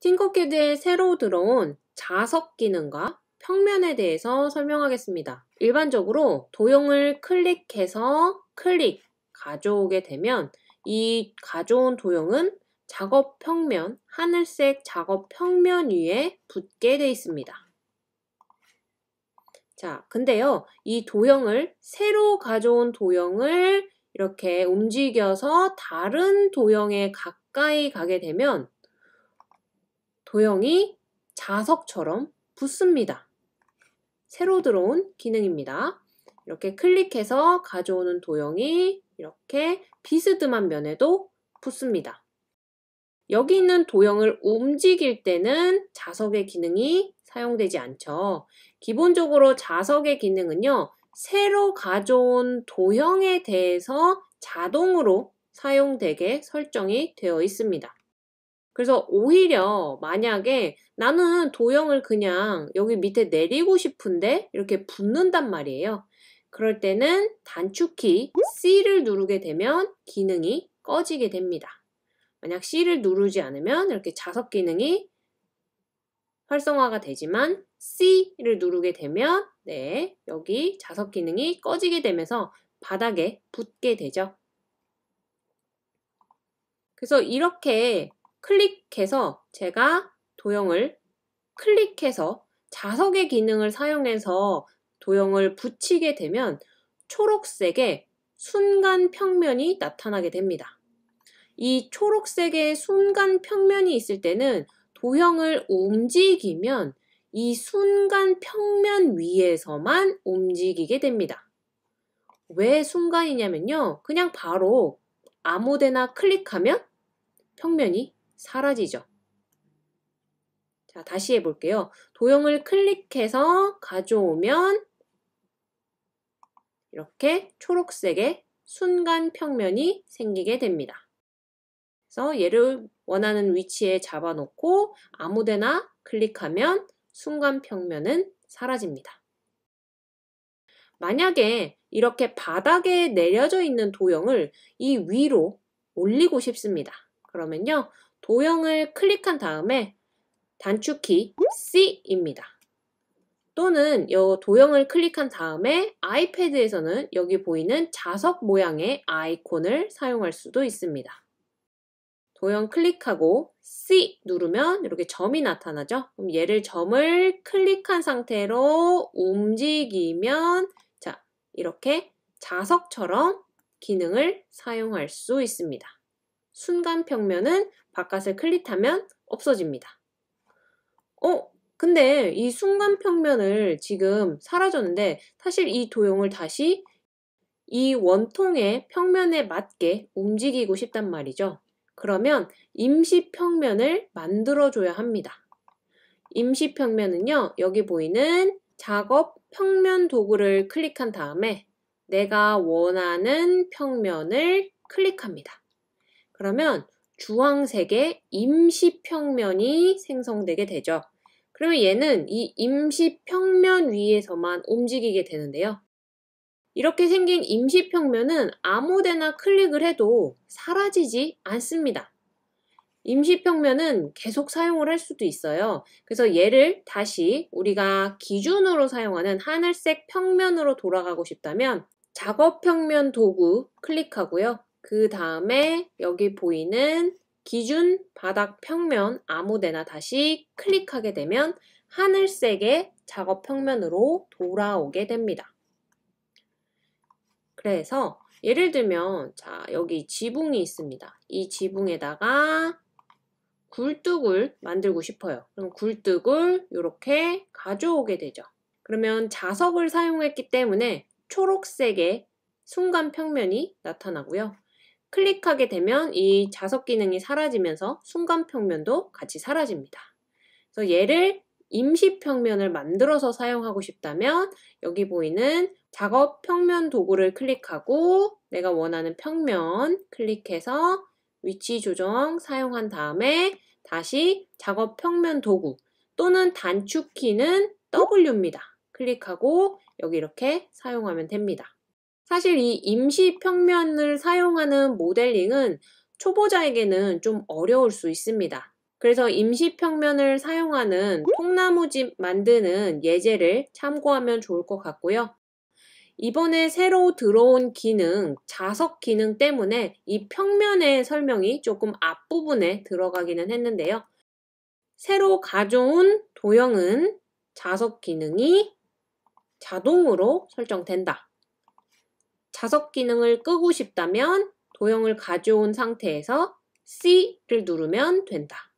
팅커캐드에 새로 들어온 자석 기능과 평면에 대해서 설명하겠습니다. 일반적으로 도형을 클릭해서 클릭 가져오게 되면 이 가져온 도형은 작업 평면, 하늘색 작업 평면 위에 붙게 되어 있습니다. 자, 근데요, 이 도형을, 새로 가져온 도형을 이렇게 움직여서 다른 도형에 가까이 가게 되면 도형이 자석처럼 붙습니다. 새로 들어온 기능입니다. 이렇게 클릭해서 가져오는 도형이 이렇게 비스듬한 면에도 붙습니다. 여기 있는 도형을 움직일 때는 자석의 기능이 사용되지 않죠. 기본적으로 자석의 기능은요. 새로 가져온 도형에 대해서 자동으로 사용되게 설정이 되어 있습니다. 그래서 오히려 만약에 나는 도형을 그냥 여기 밑에 내리고 싶은데 이렇게 붙는단 말이에요. 그럴 때는 단축키 C를 누르게 되면 기능이 꺼지게 됩니다. 만약 C를 누르지 않으면 이렇게 자석 기능이 활성화가 되지만 C를 누르게 되면 네, 여기 자석 기능이 꺼지게 되면서 바닥에 붙게 되죠. 그래서 이렇게 클릭해서 제가 도형을 클릭해서 자석의 기능을 사용해서 도형을 붙이게 되면 초록색의 순간 평면이 나타나게 됩니다. 이 초록색의 순간 평면이 있을 때는 도형을 움직이면 이 순간 평면 위에서만 움직이게 됩니다. 왜 순간이냐면요. 그냥 바로 아무데나 클릭하면 평면이 사라지죠. 자, 다시 해볼게요. 도형을 클릭해서 가져오면 이렇게 초록색의 순간 평면이 생기게 됩니다. 그래서 얘를 원하는 위치에 잡아놓고 아무데나 클릭하면 순간 평면은 사라집니다. 만약에 이렇게 바닥에 내려져 있는 도형을 이 위로 올리고 싶습니다. 그러면요. 도형을 클릭한 다음에 단축키 C입니다. 또는 이 도형을 클릭한 다음에 아이패드에서는 여기 보이는 자석 모양의 아이콘을 사용할 수도 있습니다. 도형 클릭하고 C 누르면 이렇게 점이 나타나죠. 그럼 얘를 점을 클릭한 상태로 움직이면 자 이렇게 자석처럼 기능을 사용할 수 있습니다. 순간 평면은 바깥을 클릭하면 없어집니다. 어? 근데 이 순간 평면을 지금 사라졌는데 사실 이 도형을 다시 이 원통의 평면에 맞게 움직이고 싶단 말이죠. 그러면 임시 평면을 만들어줘야 합니다. 임시 평면은요, 여기 보이는 작업 평면 도구를 클릭한 다음에 내가 원하는 평면을 클릭합니다. 그러면 주황색의 임시평면이 생성되게 되죠. 그러면 얘는 이 임시평면 위에서만 움직이게 되는데요. 이렇게 생긴 임시평면은 아무데나 클릭을 해도 사라지지 않습니다. 임시평면은 계속 사용을 할 수도 있어요. 그래서 얘를 다시 우리가 기준으로 사용하는 하늘색 평면으로 돌아가고 싶다면 작업평면 도구 클릭하고요. 그 다음에 여기 보이는 기준 바닥 평면 아무데나 다시 클릭하게 되면 하늘색의 작업 평면으로 돌아오게 됩니다. 그래서 예를 들면 자 여기 지붕이 있습니다. 이 지붕에다가 굴뚝을 만들고 싶어요. 그럼 굴뚝을 이렇게 가져오게 되죠. 그러면 자석을 사용했기 때문에 초록색의 순간 평면이 나타나고요. 클릭하게 되면 이 자석 기능이 사라지면서 순간 평면도 같이 사라집니다. 그래서 얘를 임시 평면을 만들어서 사용하고 싶다면 여기 보이는 작업 평면 도구를 클릭하고 내가 원하는 평면 클릭해서 위치 조정 사용한 다음에 다시 작업 평면 도구 또는 단축키는 W입니다. 클릭하고 여기 이렇게 사용하면 됩니다. 사실 이 임시 평면을 사용하는 모델링은 초보자에게는 좀 어려울 수 있습니다. 그래서 임시 평면을 사용하는 통나무집 만드는 예제를 참고하면 좋을 것 같고요. 이번에 새로 들어온 기능, 자석 기능 때문에 이 평면의 설명이 조금 앞부분에 들어가기는 했는데요. 새로 가져온 도형은 자석 기능이 자동으로 설정된다. 자석 기능을 끄고 싶다면 도형을 가져온 상태에서 C를 누르면 된다.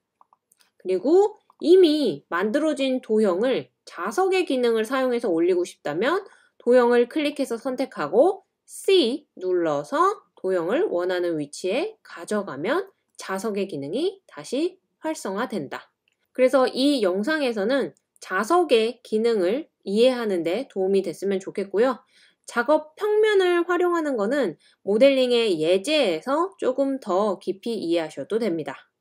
그리고 이미 만들어진 도형을 자석의 기능을 사용해서 올리고 싶다면 도형을 클릭해서 선택하고 C 눌러서 도형을 원하는 위치에 가져가면 자석의 기능이 다시 활성화된다. 그래서 이 영상에서는 자석의 기능을 이해하는 데 도움이 됐으면 좋겠고요. 작업 평면을 활용하는 것은 모델링의 예제에서 조금 더 깊이 이해하셔도 됩니다.